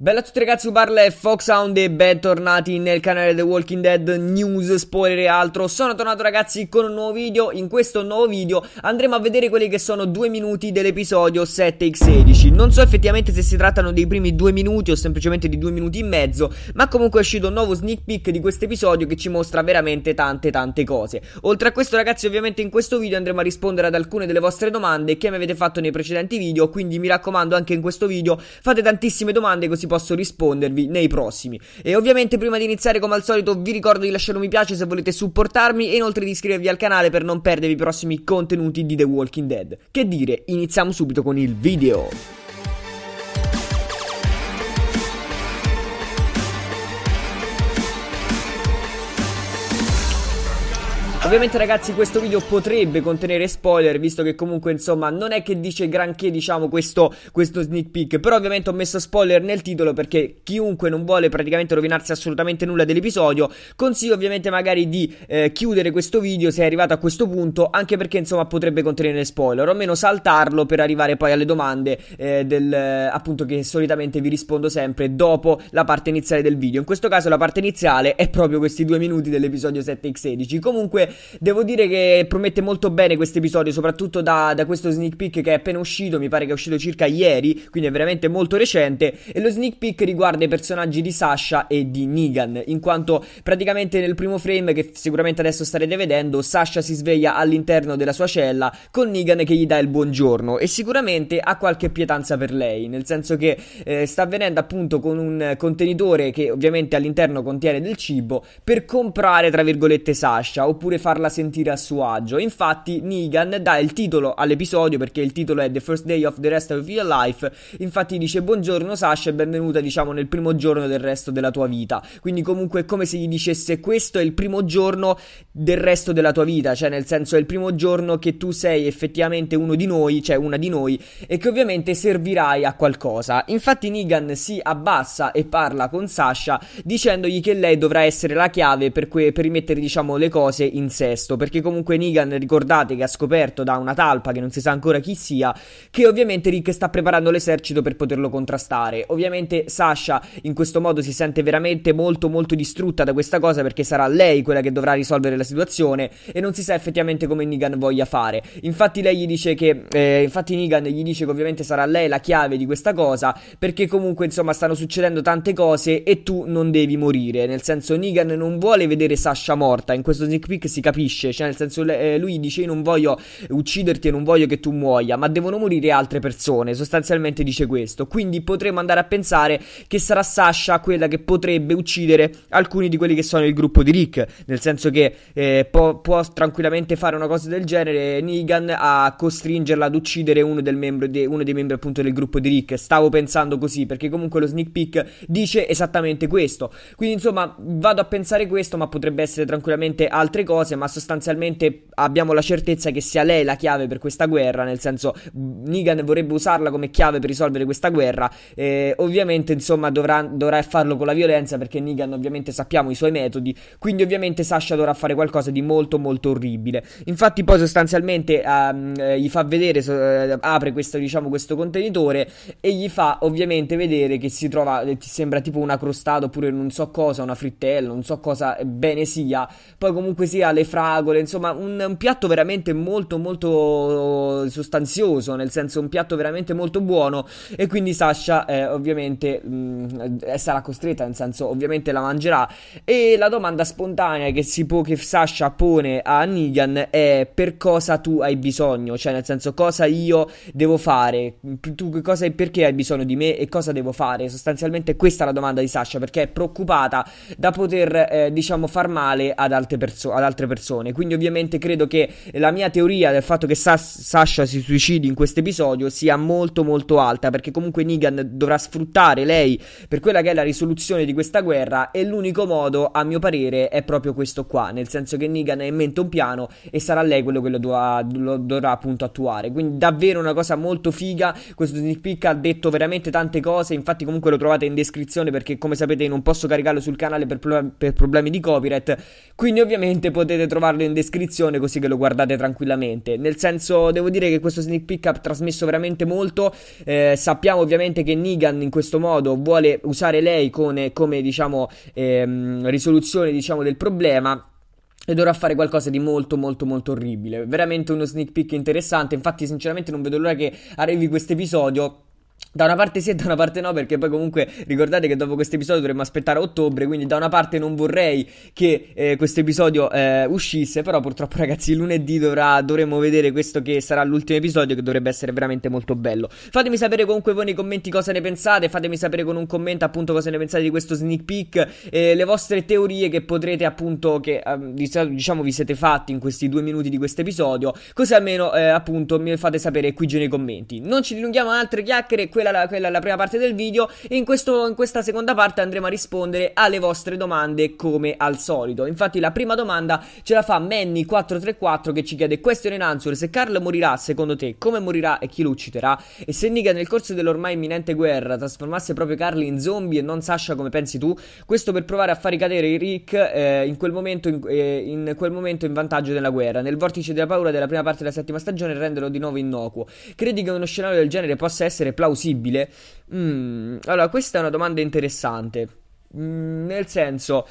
Bella a tutti ragazzi, Barla e Foxhound e bentornati nel canale The Walking Dead News, spoiler e altro Sono tornato ragazzi con un nuovo video, in questo nuovo video andremo a vedere quelli che sono due minuti dell'episodio 7x16 Non so effettivamente se si trattano dei primi due minuti o semplicemente di due minuti e mezzo Ma comunque è uscito un nuovo sneak peek di questo episodio che ci mostra veramente tante tante cose Oltre a questo ragazzi ovviamente in questo video andremo a rispondere ad alcune delle vostre domande che mi avete fatto nei precedenti video Quindi mi raccomando anche in questo video fate tantissime domande così posso rispondervi nei prossimi. E ovviamente prima di iniziare come al solito vi ricordo di lasciare un mi piace se volete supportarmi e inoltre di iscrivervi al canale per non perdervi i prossimi contenuti di The Walking Dead. Che dire, iniziamo subito con il video. Ovviamente ragazzi questo video potrebbe contenere spoiler visto che comunque insomma non è che dice granché diciamo questo, questo sneak peek Però ovviamente ho messo spoiler nel titolo perché chiunque non vuole praticamente rovinarsi assolutamente nulla dell'episodio Consiglio ovviamente magari di eh, chiudere questo video se è arrivato a questo punto anche perché insomma potrebbe contenere spoiler O almeno saltarlo per arrivare poi alle domande eh, del, eh, appunto che solitamente vi rispondo sempre dopo la parte iniziale del video In questo caso la parte iniziale è proprio questi due minuti dell'episodio 7x16 Comunque Devo dire che promette molto bene questo episodio, soprattutto da, da, questo sneak peek che è appena uscito. Mi pare che è uscito circa ieri, quindi è veramente molto recente. E lo sneak peek riguarda i personaggi di Sasha e di Negan, in quanto praticamente nel primo frame, che sicuramente adesso starete vedendo, Sasha si sveglia all'interno della sua cella con Negan che gli dà il buongiorno e sicuramente ha qualche pietanza per lei, nel senso che eh, sta venendo appunto con un contenitore che ovviamente all'interno contiene del cibo per comprare tra virgolette Sasha oppure fa farla sentire a suo agio. Infatti, Negan dà il titolo all'episodio perché il titolo è The First Day of the Rest of Your Life. Infatti, dice buongiorno Sasha e benvenuta, diciamo, nel primo giorno del resto della tua vita. Quindi, comunque, è come se gli dicesse questo è il primo giorno del resto della tua vita, cioè, nel senso, è il primo giorno che tu sei effettivamente uno di noi, cioè una di noi, e che ovviamente servirai a qualcosa. Infatti, Negan si abbassa e parla con Sasha dicendogli che lei dovrà essere la chiave per, que- per rimettere, diciamo, le cose in sesto, perché comunque Nigan ricordate che ha scoperto da una talpa che non si sa ancora chi sia, che ovviamente Rick sta preparando l'esercito per poterlo contrastare. Ovviamente Sasha in questo modo si sente veramente molto molto distrutta da questa cosa perché sarà lei quella che dovrà risolvere la situazione e non si sa effettivamente come Nigan voglia fare. Infatti lei gli dice che eh, infatti Nigan gli dice che ovviamente sarà lei la chiave di questa cosa perché comunque insomma stanno succedendo tante cose e tu non devi morire, nel senso Nigan non vuole vedere Sasha morta. In questo sneak peek si capisce, cioè nel senso eh, lui dice io non voglio ucciderti e non voglio che tu muoia, ma devono morire altre persone, sostanzialmente dice questo. Quindi potremmo andare a pensare che sarà Sasha quella che potrebbe uccidere alcuni di quelli che sono il gruppo di Rick, nel senso che eh, può, può, tranquillamente fare una cosa del genere Negan a costringerla ad uccidere uno, de, uno dei membri appunto del gruppo di Rick. Stavo pensando così perché comunque lo sneak peek dice esattamente questo. Quindi insomma vado a pensare questo, ma potrebbe essere tranquillamente altre cose cose, ma sostanzialmente abbiamo la certezza che sia lei la chiave per questa guerra, nel senso Negan vorrebbe usarla come chiave per risolvere questa guerra, eh, ovviamente insomma dovrà, dovrà, farlo con la violenza perché Negan ovviamente sappiamo i suoi metodi, quindi ovviamente Sasha dovrà fare qualcosa di molto molto orribile. Infatti poi sostanzialmente ehm, gli fa vedere, so, eh, apre questo, diciamo, questo contenitore e gli fa ovviamente vedere che si trova, eh, ti sembra tipo una crostata oppure non so cosa, una frittella, non so cosa eh, bene sia, poi comunque sia le fragole, insomma un, un, piatto veramente molto molto eh, sostanzioso, nel senso un piatto veramente molto buono e quindi Sasha eh, ovviamente mh, mm, eh, sarà costretta, nel senso ovviamente la mangerà e la domanda spontanea che, si può, che Sasha pone a Negan è per cosa tu hai bisogno, cioè nel senso cosa io devo fare, tu cosa, perché hai bisogno di me e cosa devo fare, sostanzialmente questa è la domanda di Sasha perché è preoccupata da poter eh, diciamo far male ad altre, perso- ad altre persone persone. Quindi ovviamente credo che la mia teoria del fatto che Sas- Sasha si suicidi in questo episodio sia molto molto alta perché comunque Negan dovrà sfruttare lei per quella che è la risoluzione di questa guerra e l'unico modo a mio parere è proprio questo qua, nel senso che Negan ha in mente un piano e sarà lei quello che lo dovrà, lo dovrà appunto attuare. Quindi davvero una cosa molto figa, questo sneak peek ha detto veramente tante cose, infatti comunque lo trovate in descrizione perché come sapete non posso caricarlo sul canale per, pro- per problemi di copyright, quindi ovviamente potete potete trovarlo in descrizione così che lo guardate tranquillamente. Nel senso, devo dire che questo sneak peek ha trasmesso veramente molto. Eh, sappiamo ovviamente che Nigan in questo modo vuole usare lei come, eh, come diciamo, ehm, risoluzione diciamo, del problema e dovrà fare qualcosa di molto molto molto orribile. Veramente uno sneak peek interessante. Infatti, sinceramente, non vedo l'ora che arrivi questo episodio da una parte sì e da una parte no, perché poi comunque ricordate che dopo questo episodio dovremmo aspettare ottobre, quindi da una parte non vorrei che eh, questo episodio eh, uscisse, però purtroppo ragazzi lunedì dovrà, dovremo vedere questo che sarà l'ultimo episodio che dovrebbe essere veramente molto bello. Fatemi sapere comunque voi nei commenti cosa ne pensate, fatemi sapere con un commento appunto cosa ne pensate di questo sneak peek, eh, le vostre teorie che potrete appunto, che ehm, diciamo vi siete fatti in questi due minuti di questo episodio, così almeno eh, appunto mi fate sapere qui giù nei commenti. Non ci dilunghiamo altre chiacchiere quella, la, quella è la prima parte del video in, questo, in questa seconda parte andremo a rispondere alle vostre domande come al solito. Infatti la prima domanda ce la fa Manny434 che ci chiede question in answer se Carl morirà secondo te come morirà e chi lo ucciderà e se Nika nel corso dell'ormai imminente guerra trasformasse proprio Carl in zombie e non Sasha come pensi tu questo per provare a far ricadere Rick eh, in, quel momento, in, eh, in quel momento in vantaggio della guerra nel vortice della paura della prima parte della settima stagione e renderlo di nuovo innocuo credi che uno scenario del genere possa essere plausibile possibile? Mm, allora, questa è una domanda interessante. Mm, nel senso,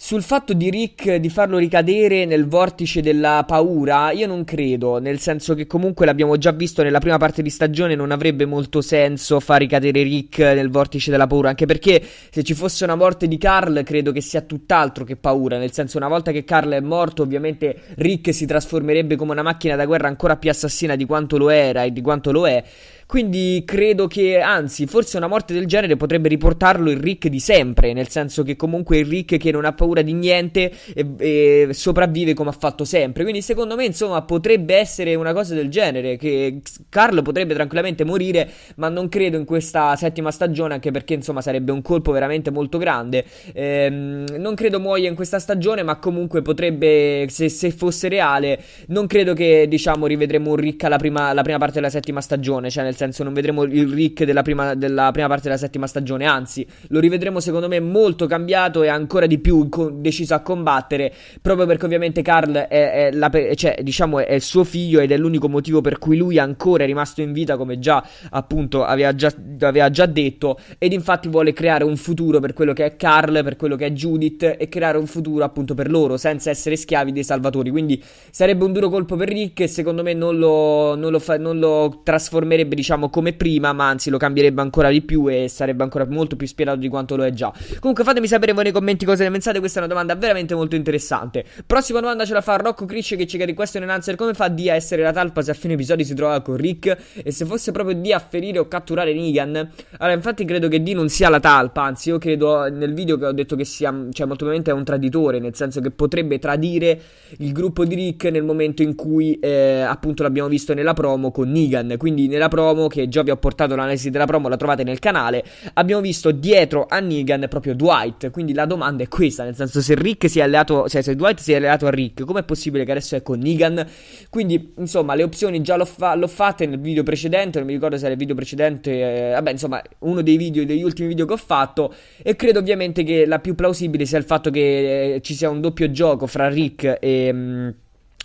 sul fatto di Rick di farlo ricadere nel vortice della paura, io non credo, nel senso che comunque l'abbiamo già visto nella prima parte di stagione, non avrebbe molto senso far ricadere Rick nel vortice della paura, anche perché se ci fosse una morte di Carl credo che sia tutt'altro che paura, nel senso una volta che Carl è morto ovviamente Rick si trasformerebbe come una macchina da guerra ancora più assassina di quanto lo era e di quanto lo è. Quindi credo che, anzi, forse una morte del genere potrebbe riportarlo il Rick di sempre, nel senso che comunque il Rick che non ha paura di niente e, e sopravvive come ha fatto sempre. Quindi secondo me, insomma, potrebbe essere una cosa del genere, che Carlo potrebbe tranquillamente morire, ma non credo in questa settima stagione, anche perché, insomma, sarebbe un colpo veramente molto grande. Ehm, non credo muoia in questa stagione, ma comunque potrebbe, se, se fosse reale, non credo che, diciamo, rivedremo un Rick alla prima, alla prima parte della settima stagione, cioè nel senso non vedremo il Rick della prima, della prima parte della settima stagione, anzi lo rivedremo secondo me molto cambiato e ancora di più co- deciso a combattere, proprio perché ovviamente Carl è, è, la, cioè, diciamo è, suo figlio ed è l'unico motivo per cui lui ancora è rimasto in vita, come già appunto aveva già, aveva già detto, ed infatti vuole creare un futuro per quello che è Carl, per quello che è Judith e creare un futuro appunto per loro, senza essere schiavi dei salvatori, quindi sarebbe un duro colpo per Rick e secondo me non lo, non lo, fa, non lo trasformerebbe diciamo diciamo come prima, ma anzi lo cambierebbe ancora di più e sarebbe ancora molto più spiegato di quanto lo è già. Comunque fatemi sapere voi nei commenti cosa ne pensate, questa è una domanda veramente molto interessante. Prossima domanda ce la fa Rocco Crisce che ci chiede question and answer come fa D a essere la talpa se a fine episodio si trova con Rick e se fosse proprio D a ferire o catturare Negan. Allora infatti credo che D non sia la talpa, anzi io credo nel video che ho detto che sia, cioè molto probabilmente è un traditore, nel senso che potrebbe tradire il gruppo di Rick nel momento in cui eh, appunto l'abbiamo visto nella promo con Negan, quindi nella promo promo che già vi ho portato l'analisi della promo, la trovate nel canale, abbiamo visto dietro a Negan proprio Dwight, quindi la domanda è questa, nel senso se Rick si è alleato, cioè se Dwight si è alleato a Rick, com'è possibile che adesso è con Negan? Quindi, insomma, le opzioni già l'ho, fa- l'ho fatte nel video precedente, non mi ricordo se era il video precedente, eh, vabbè, insomma, uno dei video, degli ultimi video che ho fatto e credo ovviamente che la più plausibile sia il fatto che eh, ci sia un doppio gioco fra Rick e... Mh, mm,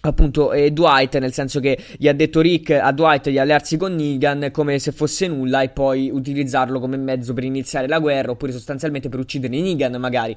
appunto eh, Dwight, nel senso che gli ha detto Rick a Dwight di allearsi con Negan come se fosse nulla e poi utilizzarlo come mezzo per iniziare la guerra oppure sostanzialmente per uccidere Negan magari.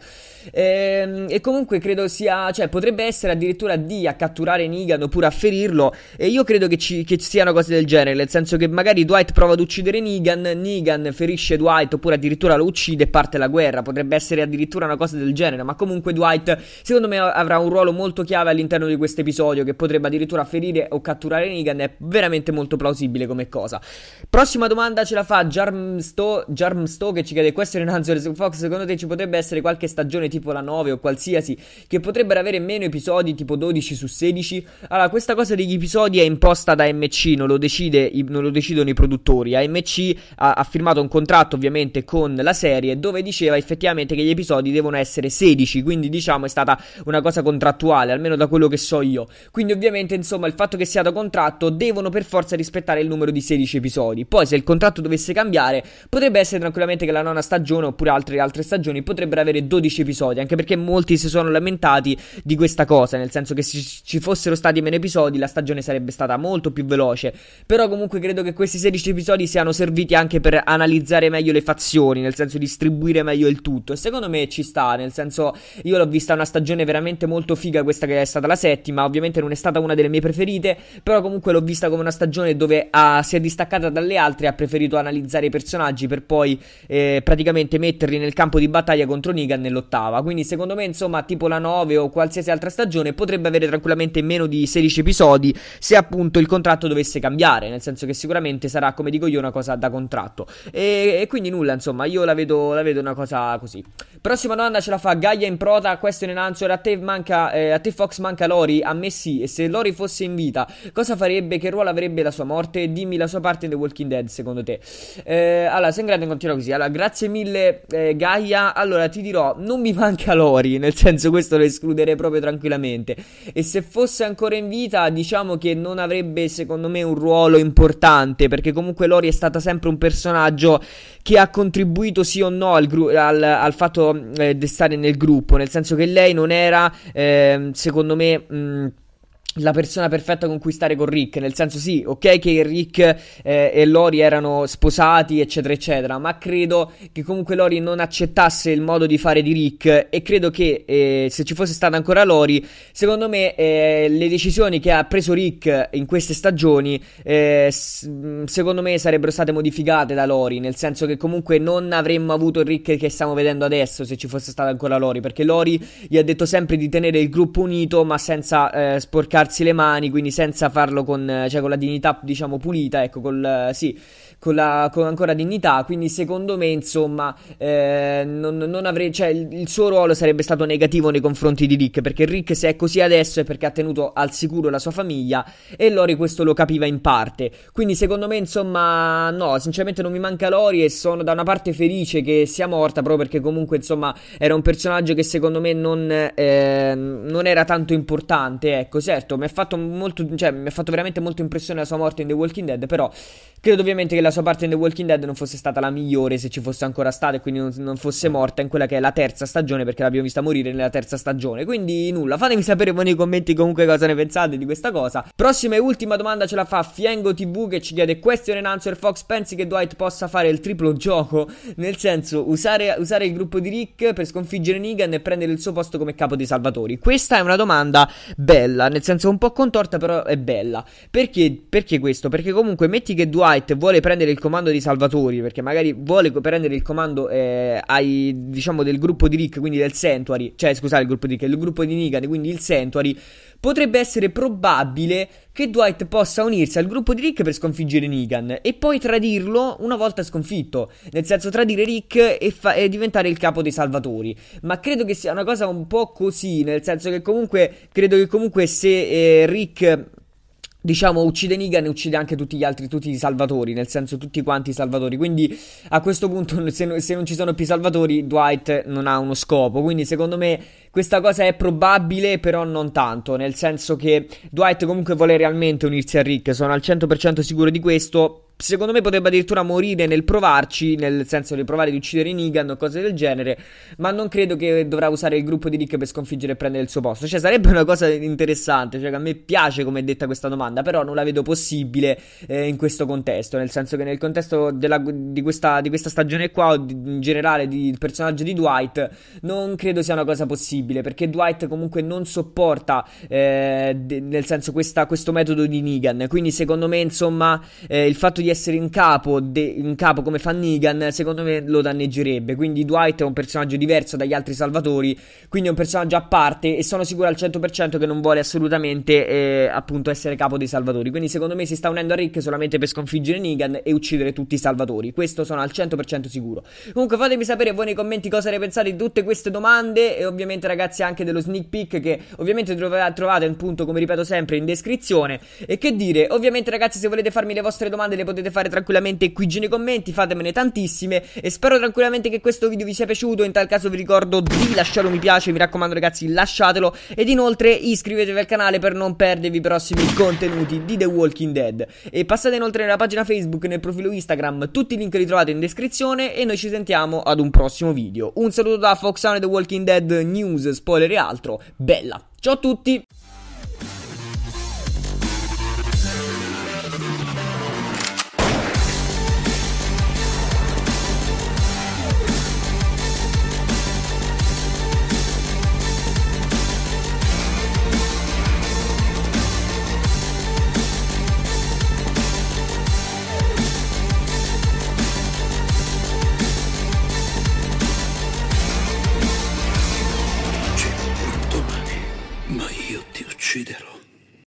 E, ehm, e comunque credo sia, cioè potrebbe essere addirittura D a catturare Negan oppure a ferirlo e io credo che ci che siano cose del genere, nel senso che magari Dwight prova ad uccidere Negan, Negan ferisce Dwight oppure addirittura lo uccide e parte la guerra, potrebbe essere addirittura una cosa del genere, ma comunque Dwight secondo me avrà un ruolo molto chiave all'interno di questo episodio episodio che potrebbe addirittura ferire o catturare Negan è veramente molto plausibile come cosa. Prossima domanda ce la fa Jarmsto, che ci chiede questo è Renanzo su Fox, secondo te ci potrebbe essere qualche stagione tipo la 9 o qualsiasi che potrebbero avere meno episodi tipo 12 su 16? Allora, questa cosa degli episodi è imposta da MC, non lo, decide, non lo decidono i produttori. AMC ha, ha firmato un contratto ovviamente con la serie dove diceva effettivamente che gli episodi devono essere 16, quindi diciamo è stata una cosa contrattuale, almeno da quello che so io. Quindi, ovviamente, insomma, il fatto che sia da contratto devono per forza rispettare il numero di 16 episodi. Poi, se il contratto dovesse cambiare, potrebbe essere tranquillamente che la nona stagione oppure altre, altre stagioni potrebbero avere 12 episodi. Anche perché molti si sono lamentati di questa cosa, nel senso che se ci fossero stati meno episodi, la stagione sarebbe stata molto più veloce. Però, comunque, credo che questi 16 episodi siano serviti anche per analizzare meglio le fazioni, nel senso distribuire meglio il tutto. E secondo me ci sta, nel senso, io l'ho vista una stagione veramente molto figa, questa che è stata la settima. Ovviamente sicuramente non è stata una delle mie preferite, però comunque l'ho vista come una stagione dove ha, ah, si è distaccata dalle altre, ha preferito analizzare i personaggi per poi eh, praticamente metterli nel campo di battaglia contro Negan nell'ottava. Quindi secondo me insomma tipo la 9 o qualsiasi altra stagione potrebbe avere tranquillamente meno di 16 episodi se appunto il contratto dovesse cambiare, nel senso che sicuramente sarà come dico io una cosa da contratto. E, e quindi nulla insomma, io la vedo, la vedo una cosa così. Prossima domanda ce la fa Gaia in prota, questo in enanzo, a te manca, eh, a te Fox manca Lori, a me sì? E se Lori fosse in vita, cosa farebbe? Che ruolo avrebbe la sua morte? Dimmi la sua parte in The Walking Dead, secondo te. Eh, allora, sei in grado continua così. Allora, grazie mille, eh, Gaia. Allora, ti dirò, non mi manca Lori, nel senso questo lo escluderei proprio tranquillamente. E se fosse ancora in vita, diciamo che non avrebbe, secondo me, un ruolo importante, perché comunque Lori è stata sempre un personaggio che ha contribuito sì o no al, gru- al, al fatto eh, di stare nel gruppo, nel senso che lei non era, eh, secondo me... Mh, la persona perfetta con cui stare con Rick, nel senso sì, ok che Rick eh, e Lori erano sposati, eccetera, eccetera, ma credo che comunque Lori non accettasse il modo di fare di Rick e credo che eh, se ci fosse stata ancora Lori, secondo me eh, le decisioni che ha preso Rick in queste stagioni, eh, s- mm, secondo me sarebbero state modificate da Lori, nel senso che comunque non avremmo avuto il Rick che stiamo vedendo adesso se ci fosse stata ancora Lori, perché Lori gli ha detto sempre di tenere il gruppo unito ma senza eh, sporcarsi lavarsi le mani, quindi senza farlo con, eh, cioè, con la dignità, diciamo, pulita, ecco, col, eh, sì, con, la, con ancora dignità. Quindi, secondo me, insomma, eh, non, non avrei, cioè, il, il, suo ruolo sarebbe stato negativo nei confronti di Rick. Perché Rick, se è così adesso, è perché ha tenuto al sicuro la sua famiglia. E Lori questo lo capiva in parte. Quindi, secondo me, insomma, no, sinceramente non mi manca Lori. E sono da una parte felice che sia morta, proprio perché comunque, insomma, era un personaggio che secondo me non, eh, non era tanto importante. Ecco, certo, mi ha fatto molto, cioè, mi ha fatto veramente molto impressione la sua morte in The Walking Dead. Però credo ovviamente che la sua parte in The Walking Dead non fosse stata la migliore se ci fosse ancora stata e quindi non, non, fosse morta in quella che è la terza stagione perché l'abbiamo vista morire nella terza stagione. Quindi nulla, fatemi sapere voi nei commenti comunque cosa ne pensate di questa cosa. Prossima e ultima domanda ce la fa Fiengo TV che ci chiede question and answer Fox pensi che Dwight possa fare il triplo gioco? Nel senso usare, usare il gruppo di Rick per sconfiggere Negan e prendere il suo posto come capo dei salvatori. Questa è una domanda bella, nel senso un po' contorta però è bella. Perché, perché questo? Perché comunque metti che Dwight vuole prendere prendere il comando dei salvatori, perché magari vuole prendere il comando eh, ai, diciamo, del gruppo di Rick, quindi del Sanctuary, cioè scusate, il gruppo di Rick, il gruppo di Negan, quindi il Sanctuary, potrebbe essere probabile che Dwight possa unirsi al gruppo di Rick per sconfiggere Negan e poi tradirlo una volta sconfitto, nel senso tradire Rick e, fa- e, diventare il capo dei salvatori. Ma credo che sia una cosa un po' così, nel senso che comunque credo che comunque se eh, Rick diciamo, uccide Negan e uccide anche tutti gli altri, tutti i salvatori, nel senso tutti quanti i salvatori. Quindi a questo punto se, se non ci sono più salvatori, Dwight non ha uno scopo. Quindi secondo me questa cosa è probabile, però non tanto, nel senso che Dwight comunque vuole realmente unirsi a Rick, sono al 100% sicuro di questo. Secondo me potrebbe addirittura morire nel provarci, nel senso di provare di uccidere Negan o cose del genere, ma non credo che dovrà usare il gruppo di Rick per sconfiggere e prendere il suo posto. Cioè, sarebbe una cosa interessante, cioè a me piace come è detta questa domanda, però non la vedo possibile eh, in questo contesto, nel senso che nel contesto della, di, questa, di, questa, stagione qua o di, in generale del personaggio di Dwight, non credo sia una cosa possibile possibile perché Dwight comunque non sopporta eh, de- nel senso questa, questo metodo di Negan quindi secondo me insomma eh, il fatto di essere in capo, de- in capo come fa Negan secondo me lo danneggerebbe quindi Dwight è un personaggio diverso dagli altri salvatori quindi è un personaggio a parte e sono sicuro al 100% che non vuole assolutamente eh, appunto essere capo dei salvatori quindi secondo me si sta unendo a Rick solamente per sconfiggere Negan e uccidere tutti i salvatori questo sono al 100% sicuro comunque fatemi sapere voi nei commenti cosa ne pensate di tutte queste domande e ovviamente ovviamente ragazzi anche dello sneak peek che ovviamente trovate appunto come ripeto sempre in descrizione e che dire ovviamente ragazzi se volete farmi le vostre domande le potete fare tranquillamente qui nei commenti fatemene tantissime e spero tranquillamente che questo video vi sia piaciuto in tal caso vi ricordo di lasciare un mi piace mi raccomando ragazzi lasciatelo ed inoltre iscrivetevi al canale per non perdervi i prossimi contenuti di The Walking Dead e passate inoltre nella pagina Facebook e nel profilo Instagram tutti i link li trovate in descrizione e noi ci sentiamo ad un prossimo video un saluto da Foxano e The Walking Dead News news, spoiler e altro. Bella! Ciao a tutti!